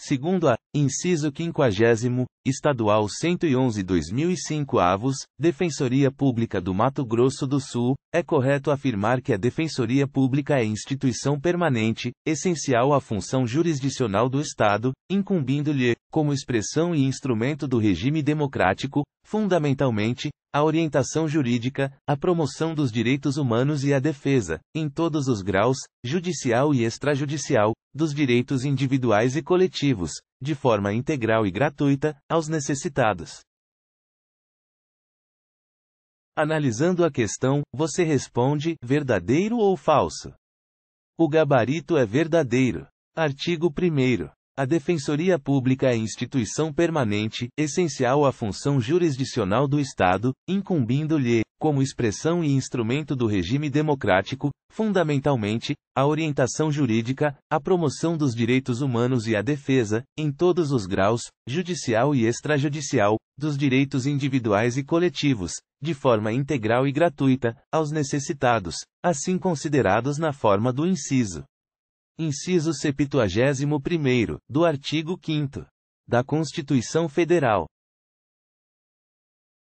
Segundo a, inciso 50, Estadual 111-2005 Avos, Defensoria Pública do Mato Grosso do Sul, é correto afirmar que a Defensoria Pública é instituição permanente, essencial à função jurisdicional do Estado, incumbindo-lhe, como expressão e instrumento do regime democrático, fundamentalmente, a orientação jurídica, a promoção dos direitos humanos e a defesa, em todos os graus, judicial e extrajudicial, dos direitos individuais e coletivos, de forma integral e gratuita, aos necessitados. Analisando a questão, você responde: verdadeiro ou falso? O gabarito é verdadeiro. Artigo 1. A Defensoria Pública é instituição permanente, essencial à função jurisdicional do Estado, incumbindo-lhe como expressão e instrumento do regime democrático, fundamentalmente, a orientação jurídica, a promoção dos direitos humanos e a defesa, em todos os graus, judicial e extrajudicial, dos direitos individuais e coletivos, de forma integral e gratuita, aos necessitados, assim considerados na forma do inciso. Inciso 71, do artigo 5 da Constituição Federal